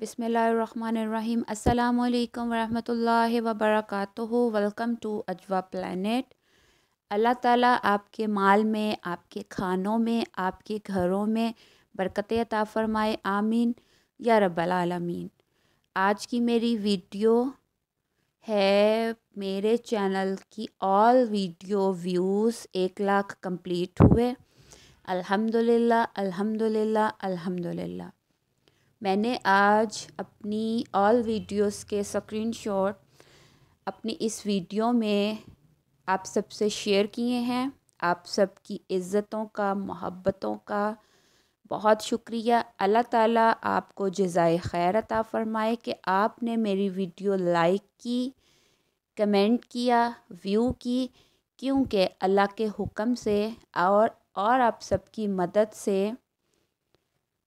बिसमीम् अल्लाम वरहमल वबरक वेलकम टू अजवा प्लानट अल्लाह ताला आपके माल में आपके खानों में आपके घरों में बरकत अता फ़रमाए आमीन या रबालमीन आज की मेरी वीडियो है मेरे चैनल की ऑल वीडियो व्यूज़ एक लाख कंप्लीट हुए अल्हम्दुलिल्लाह अल्हम्दुलिल्लाह अल्हम्दुलिल्लाह मैंने आज अपनी ऑल वीडियोस के स्क्रीनशॉट अपनी इस वीडियो में आप सबसे शेयर किए हैं आप सबकी इज़्ज़तों का मोहब्बतों का बहुत शुक्रिया अल्लाह ताला आपको जजाय खैर अता फ़रमाए कि आपने मेरी वीडियो लाइक की कमेंट किया व्यू की क्योंकि अल्लाह के हुक्म से और और आप सबकी मदद से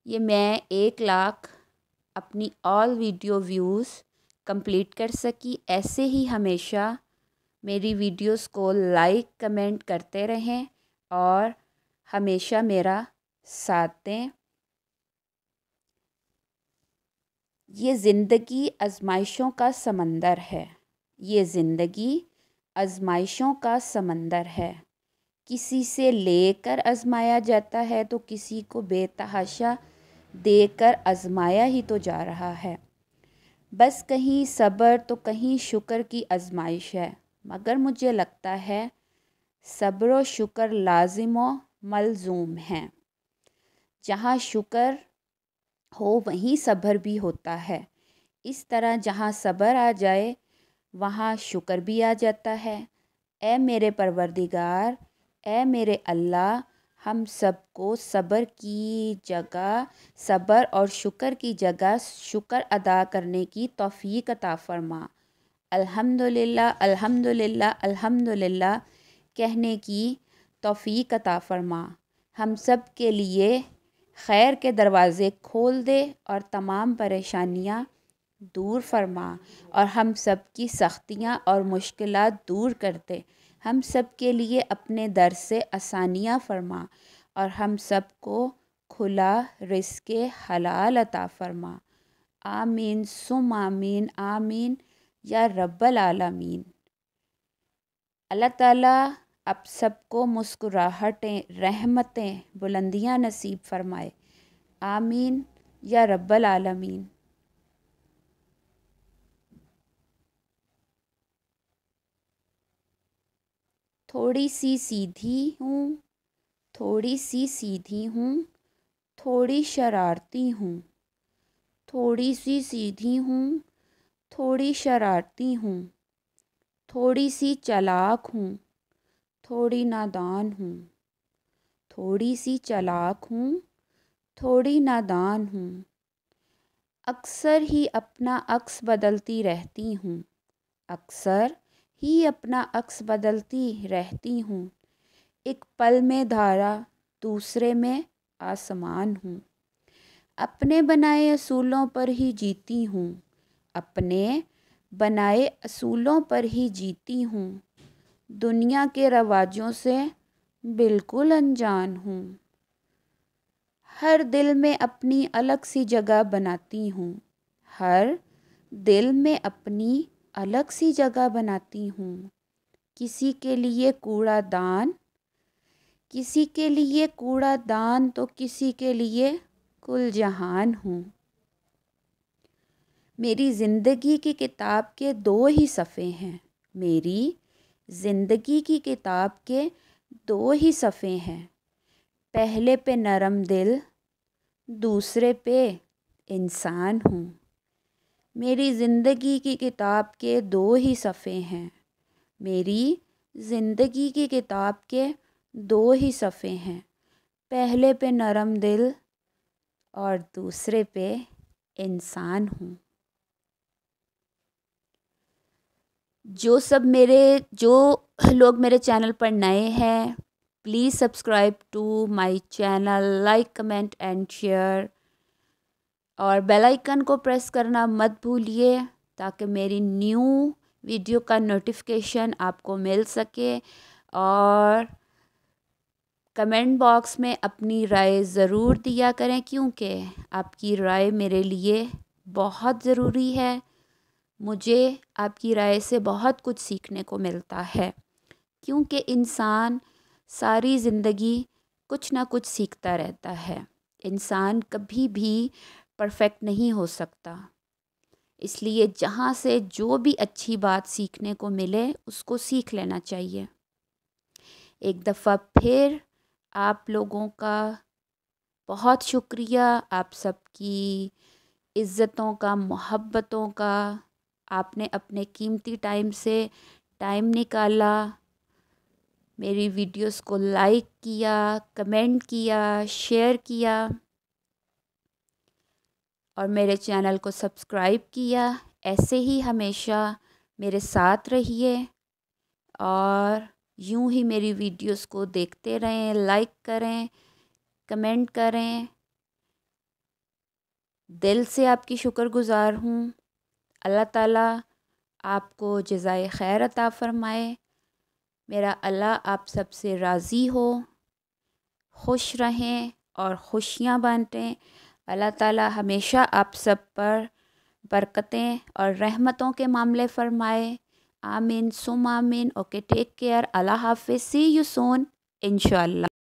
ये मैं एक लाख अपनी ऑल वीडियो व्यूज़ कंप्लीट कर सकी ऐसे ही हमेशा मेरी वीडियोस को लाइक कमेंट करते रहें और हमेशा मेरा साथ दें ये ज़िंदगी आजमाइशों का समंदर है ये ज़िंदगी आजमाइशों का समंदर है किसी से लेकर आजमाया जाता है तो किसी को बेतहाशा देकर आजमाया ही तो जा रहा है बस कहीं सब्र तो कहीं शुक्र की आजमाइश है मगर मुझे लगता है सब्र व शुक्र लाजिम मलजूम हैं जहाँ शुक्र हो वहीं सब्र भी होता है इस तरह जहाँ सब्र आ जाए वहाँ शुक्र भी आ जाता है ए मेरे परवरदिगार ए मेरे अल्लाह हम सबको सब्र की जगह सब्र और शुक्र की जगह शुक्र अदा करने की तौफीक अता फरमा अल्हम्दुलिल्लाह अल्हम्दुलिल्लाह अल्हम्दुलिल्लाह कहने की तौफीक अता फरमा हम सब के लिए खैर के दरवाज़े खोल दे और तमाम परेशानियाँ दूर फरमा और हम सब की सख्तियाँ और मुश्किलात दूर कर दे हम सब के लिए अपने दर से आसानियाँ फरमा और हम सब को खुला रिस्क हलाल अता फरमा आमीन सुम आमीन आमीन या रब्बल आलमीन अल्लाह ताला आप सबको मुस्कुराहटें रहमतें बुलंदियाँ नसीब फरमाए आमीन या रब्बल आलमीन थोड़ी सी सीधी हूँ थोड़ी सी सीधी हूँ थोड़ी शरारती हूँ थोड़ी सी सीधी हूँ थोड़ी शरारती हूँ थोड़ी सी चलाक हूँ थोड़ी नादान हूँ थोड़ी सी चलाक हूँ थोड़ी नादान हूँ अक्सर ही अपना अक्स बदलती रहती हूँ अक्सर ही अपना अक्स बदलती रहती हूँ एक पल में धारा दूसरे में आसमान हूँ अपने बनाए असूलों पर ही जीती हूँ अपने बनाए असूलों पर ही जीती हूँ दुनिया के रवाजों से बिल्कुल अनजान हूँ हर दिल में अपनी अलग सी जगह बनाती हूँ हर दिल में अपनी अलग सी जगह बनाती हूँ किसी के लिए कूड़ा दान किसी के लिए कूड़ा दान तो किसी के लिए कुल जहान हूँ मेरी ज़िंदगी की किताब के दो ही सफ़े हैं मेरी ज़िंदगी की किताब के दो ही सफ़े हैं पहले पे नरम दिल दूसरे पे इंसान हूँ मेरी ज़िंदगी की किताब के दो ही सफ़े हैं मेरी ज़िंदगी की किताब के दो ही सफ़े हैं पहले पे नरम दिल और दूसरे पे इंसान हूँ जो सब मेरे जो लोग मेरे चैनल पर नए हैं please subscribe to my channel like comment and share और बेल आइकन को प्रेस करना मत भूलिए ताकि मेरी न्यू वीडियो का नोटिफिकेशन आपको मिल सके और कमेंट बॉक्स में अपनी राय ज़रूर दिया करें क्योंकि आपकी राय मेरे लिए बहुत ज़रूरी है मुझे आपकी राय से बहुत कुछ सीखने को मिलता है क्योंकि इंसान सारी ज़िंदगी कुछ ना कुछ सीखता रहता है इंसान कभी भी परफेक्ट नहीं हो सकता इसलिए जहाँ से जो भी अच्छी बात सीखने को मिले उसको सीख लेना चाहिए एक दफ़ा फिर आप लोगों का बहुत शुक्रिया आप सबकी इज़्ज़तों का मोहब्बतों का आपने अपने कीमती टाइम से टाइम निकाला मेरी वीडियोस को लाइक किया कमेंट किया शेयर किया और मेरे चैनल को सब्सक्राइब किया ऐसे ही हमेशा मेरे साथ रहिए और यूं ही मेरी वीडियोस को देखते रहें लाइक करें कमेंट करें दिल से आपकी शुक्रगुज़ार हूँ अल्लाह ताला आपको जजाय खैर अता फ़रमाए मेरा अल्लाह आप सब से राज़ी हो खुश रहें और खुशियाँ बांटें अल्लाह ताला हमेशा आप सब पर बरकतें और रहमतों के मामले फरमाए आमीन सुम आमीन ओके टेक केयर अल्लाह हाफिज़ सी यू सोन इन